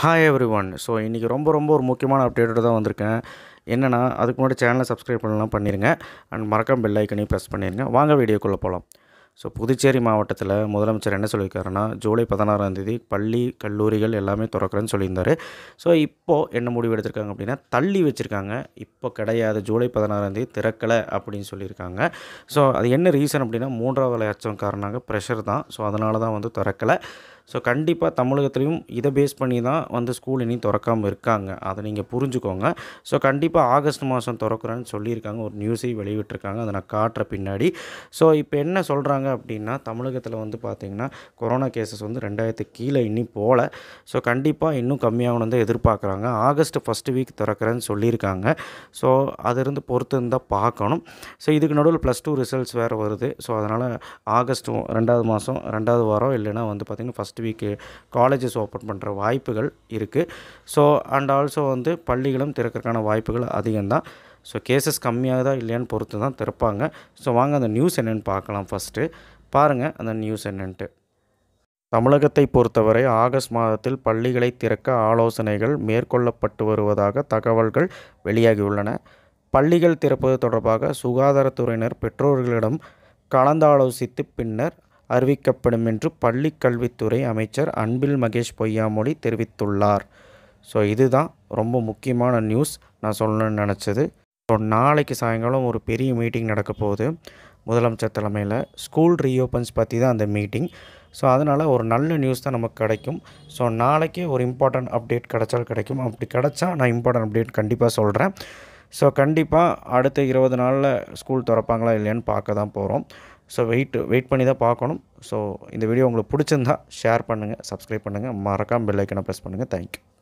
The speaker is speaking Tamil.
ஹாய் எவ்ரி ஒன் ஸோ இன்றைக்கி ரொம்ப ரொம்ப ஒரு முக்கியமான அப்டேட்டோட தான் வந்திருக்கேன் என்னென்னா அதுக்கு முன்னாடி சேனலை சப்ஸ்கிரைப் பண்ணலாம் பண்ணிடுங்க அண்ட் மறக்காம பெல் ஐக்கனையும் ப்ரெஸ் பண்ணிடுங்க வாங்க வீடியோக்குள்ளே போகலாம் ஸோ புதுச்சேரி மாவட்டத்தில் முதலமைச்சர் என்ன சொல்லியிருக்காருன்னா ஜூலை பதினாறாம் தேதி பள்ளி கல்லூரிகள் எல்லாமே திறக்கிறேன்னு சொல்லியிருந்தார் ஸோ இப்போது என்ன முடிவு எடுத்திருக்காங்க அப்படின்னா தள்ளி வச்சுருக்காங்க இப்போ கிடையாது ஜூலை பதினாறாம் தேதி திறக்கலை அப்படின்னு சொல்லியிருக்காங்க ஸோ அது என்ன ரீசன் அப்படின்னா மூன்றாவது அச்சம் காரணமாக ப்ரெஷர் தான் ஸோ அதனால தான் வந்து திறக்கலை ஸோ கண்டிப்பாக தமிழகத்துலேயும் இதை பேஸ் பண்ணி தான் வந்து ஸ்கூல் இனி திறக்காமல் இருக்காங்க அதை நீங்கள் புரிஞ்சுக்கோங்க ஸோ கண்டிப்பாக ஆகஸ்ட் மாதம் திறக்கிறேன்னு சொல்லியிருக்காங்க ஒரு நியூஸையும் வெளியிட்டிருக்காங்க அதை நான் காட்டுற பின்னாடி ஸோ இப்போ என்ன சொல்கிறாங்க அப்படின்னா தமிழகத்தில் வந்து பார்த்திங்கன்னா கொரோனா கேசஸ் வந்து ரெண்டாயிரத்து கீழே இன்னும் போகல ஸோ கண்டிப்பாக இன்னும் கம்மியாகணும் தான் எதிர்பார்க்குறாங்க ஆகஸ்ட் ஃபஸ்ட்டு வீக் திறக்கிறேன்னு சொல்லியிருக்காங்க ஸோ அது இருந்து பொறுத்து இருந்தால் பார்க்கணும் ஸோ இதுக்கு நடுவில் ப்ளஸ் டூ ரிசல்ட்ஸ் வேறு வருது ஸோ அதனால் ஆகஸ்ட் ரெண்டாவது மாதம் ரெண்டாவது வாரம் இல்லைனா வந்து பார்த்திங்கன்னா first next week colleges open பண்ணுற வாய்ப்புகள் இருக்குது ஸோ அண்ட் ஆல்சோ வந்து பள்ளிகளும் திறக்கிறதுக்கான வாய்ப்புகள் அதிகம்தான் ஸோ கேசஸ் கம்மியாக தான் இல்லையான்னு பொறுத்து தான் திறப்பாங்க ஸோ வாங்க அந்த நியூஸ் என்னென்னு பார்க்கலாம் ஃபஸ்ட்டு பாருங்கள் அந்த நியூஸ் என்னென்ட்டு தமிழகத்தை பொறுத்தவரை ஆகஸ்ட் மாதத்தில் பள்ளிகளை திறக்க ஆலோசனைகள் மேற்கொள்ளப்பட்டு வருவதாக தகவல்கள் வெளியாகியுள்ளன பள்ளிகள் திறப்பது தொடர்பாக சுகாதாரத்துறையினர் பெற்றோர்களிடம் கலந்தாலோசித்து பின்னர் அறிவிக்கப்படும் என்று பள்ளி கல்வித்துறை அமைச்சர் அன்பில் மகேஷ் பொய்யாமொழி தெரிவித்துள்ளார் ஸோ இதுதான் ரொம்ப முக்கியமான நியூஸ் நான் சொல்லணும்னு நினச்சது ஸோ நாளைக்கு சாயங்காலம் ஒரு பெரிய மீட்டிங் நடக்க போகுது முதலமைச்சர் தலைமையில் ஸ்கூல் ரீஓப்பன்ஸ் பற்றி தான் அந்த மீட்டிங் ஸோ அதனால் ஒரு நல்ல நியூஸ் தான் நமக்கு கிடைக்கும் ஸோ நாளைக்கே ஒரு இம்பார்ட்டண்ட் அப்டேட் கிடச்சால் கிடைக்கும் அப்படி கிடச்சா நான் இம்பார்ட்டன்ட் அப்டேட் கண்டிப்பாக சொல்கிறேன் ஸோ கண்டிப்பாக அடுத்த இருபது நாளில் ஸ்கூல் திறப்பாங்களா இல்லையான்னு பார்க்க தான் போகிறோம் ஸோ வெயிட் வெயிட் பண்ணி தான் பார்க்கணும் ஸோ இந்த வீடியோ உங்களுக்கு பிடிச்சிருந்தா ஷேர் பண்ணுங்கள் சப்ஸ்கிரைப் பண்ணுங்கள் மறக்காமல் பெல் ஐக்கனை ப்ரெஸ் பண்ணுங்கள் தேங்க்யூ